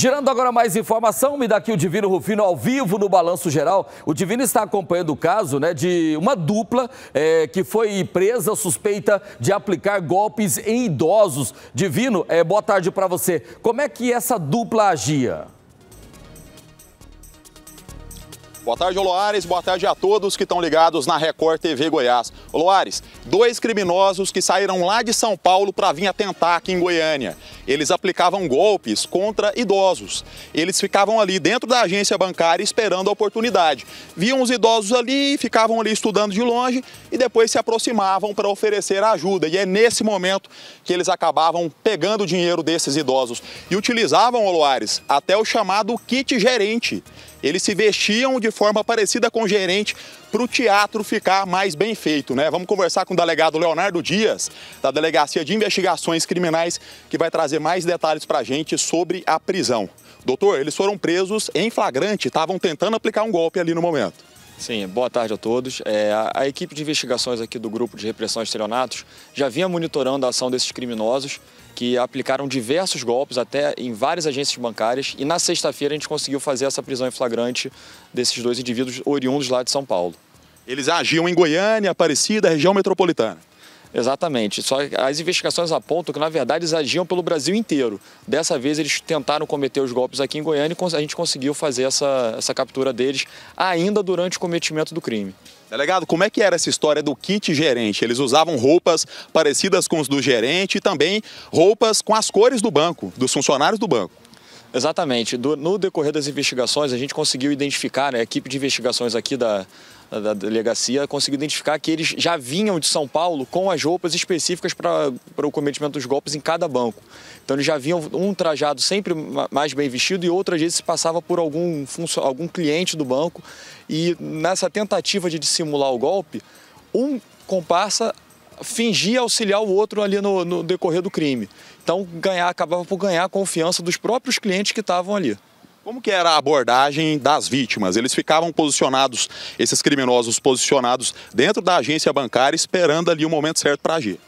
Girando agora mais informação, me dá aqui o Divino Rufino ao vivo no Balanço Geral. O Divino está acompanhando o caso né, de uma dupla é, que foi presa suspeita de aplicar golpes em idosos. Divino, é, boa tarde para você. Como é que essa dupla agia? Boa tarde, Loares. Boa tarde a todos que estão ligados na Record TV Goiás. Loares, dois criminosos que saíram lá de São Paulo para vir atentar aqui em Goiânia. Eles aplicavam golpes contra idosos. Eles ficavam ali dentro da agência bancária esperando a oportunidade. Viam os idosos ali, ficavam ali estudando de longe e depois se aproximavam para oferecer ajuda. E é nesse momento que eles acabavam pegando o dinheiro desses idosos e utilizavam, Loares, até o chamado kit gerente eles se vestiam de forma parecida com o gerente para o teatro ficar mais bem feito, né? Vamos conversar com o delegado Leonardo Dias, da Delegacia de Investigações Criminais, que vai trazer mais detalhes para a gente sobre a prisão. Doutor, eles foram presos em flagrante, estavam tentando aplicar um golpe ali no momento. Sim, boa tarde a todos. É, a, a, equipe de investigações aqui do Grupo de Repressão a Estelionatos já vinha monitorando a ação desses criminosos que aplicaram diversos golpes até em várias agências bancárias e na sexta-feira a gente conseguiu fazer essa prisão em flagrante desses dois indivíduos oriundos lá de São Paulo. Eles agiam em Goiânia, Aparecida, região metropolitana. Exatamente. Só as investigações apontam que, na verdade, eles agiam pelo Brasil inteiro. Dessa vez, eles tentaram cometer os golpes aqui em Goiânia e a gente conseguiu fazer essa, essa captura deles ainda durante o cometimento do crime. Delegado, como é que era essa história do kit gerente? Eles usavam roupas parecidas com os do gerente e também roupas com as cores do banco, dos funcionários do banco. Exatamente. Do, no decorrer das investigações, a gente conseguiu identificar, né, a equipe de investigações aqui da, da delegacia conseguiu identificar que eles já vinham de São Paulo com as roupas específicas para o cometimento dos golpes em cada banco. Então eles já vinham um trajado sempre mais bem vestido e outras vezes se passava por algum, algum cliente do banco. E nessa tentativa de dissimular o golpe, um comparsa fingir auxiliar o outro ali no, no decorrer do crime. Então ganhar, acabava por ganhar a confiança dos próprios clientes que estavam ali. Como que era a abordagem das vítimas? Eles ficavam posicionados, esses criminosos posicionados dentro da agência bancária, esperando ali o momento certo para agir.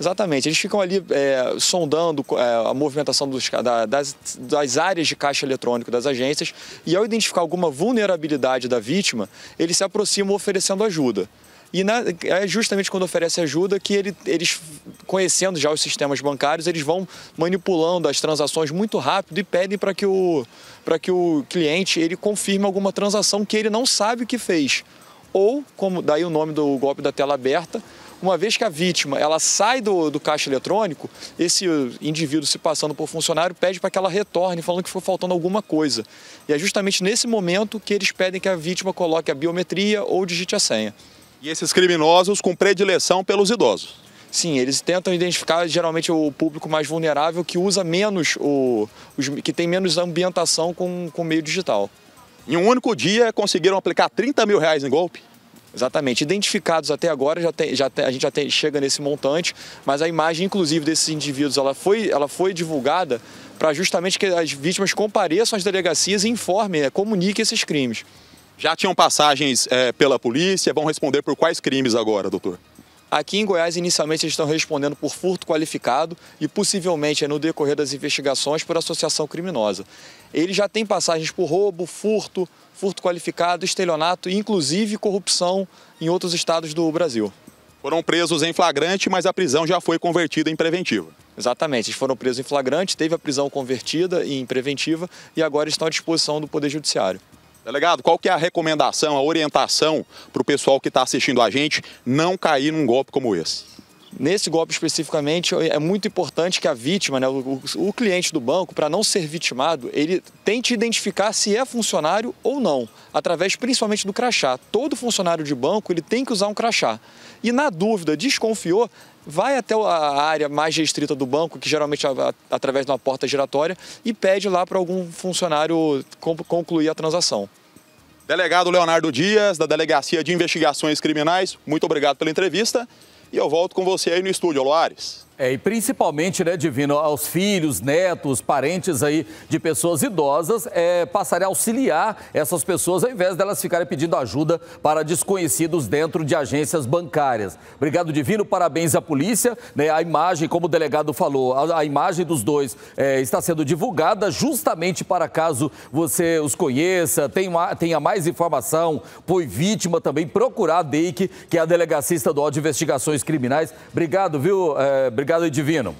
Exatamente, eles ficam ali é, sondando é, a movimentação dos, da, das, das, áreas de caixa eletrônico das agências e ao identificar alguma vulnerabilidade da vítima, eles se aproximam oferecendo ajuda. E na, é justamente quando oferece ajuda que ele, eles, conhecendo já os sistemas bancários, eles vão manipulando as transações muito rápido e pedem para que, o, que o cliente ele confirme alguma transação que ele não sabe o que fez. Ou, como daí o nome do golpe da tela aberta, uma vez que a vítima ela sai do, do caixa eletrônico, esse indivíduo se passando por funcionário pede para que ela retorne, falando que foi faltando alguma coisa. E é justamente nesse momento que eles pedem que a vítima coloque a biometria ou digite a senha. E esses criminosos com predileção pelos idosos? Sim, eles tentam identificar geralmente o público mais vulnerável que usa menos, o, os, que tem menos ambientação com o meio digital. Em um único dia conseguiram aplicar 30 mil reais em golpe? Exatamente. Identificados até agora, já tem, já tem, a gente já tem, chega nesse montante, mas a imagem, inclusive, desses indivíduos, ela foi, ela foi divulgada para justamente que as vítimas compareçam às delegacias e informem, né, comuniquem esses crimes. Já tinham passagens é, pela polícia, vão responder por quais crimes agora, doutor? Aqui em Goiás, inicialmente, eles estão respondendo por furto qualificado e possivelmente é no decorrer das investigações por associação criminosa. Ele já tem passagens por roubo, furto, furto qualificado, estelionato e inclusive corrupção em outros estados do Brasil. Foram presos em flagrante, mas a prisão já foi convertida em preventiva. Exatamente, eles foram presos em flagrante, teve a prisão convertida em preventiva e agora estão à disposição do Poder Judiciário. Delegado, tá qual que é a recomendação, a orientação para o pessoal que está assistindo a gente não cair num golpe como esse? Nesse golpe especificamente, é muito importante que a vítima, né, o, o cliente do banco, para não ser vitimado, ele tente identificar se é funcionário ou não, através principalmente do crachá. Todo funcionário de banco ele tem que usar um crachá. E na dúvida, desconfiou, vai até a área mais restrita do banco, que geralmente é através de uma porta giratória, e pede lá para algum funcionário concluir a transação. Delegado Leonardo Dias, da Delegacia de Investigações Criminais, muito obrigado pela entrevista. E eu volto com você aí no estúdio, Loares. É, e principalmente, né, Divino, aos filhos, netos, parentes aí de pessoas idosas, é, passarem a auxiliar essas pessoas ao invés delas ficarem pedindo ajuda para desconhecidos dentro de agências bancárias. Obrigado, Divino, parabéns à polícia. Né, a imagem, como o delegado falou, a, a imagem dos dois é, está sendo divulgada justamente para caso você os conheça, tenha, tenha mais informação, foi vítima também, procurar a DEIC, que é a Delegacia do de Investigações Criminais. Obrigado, viu? É, Obrigado, Divino.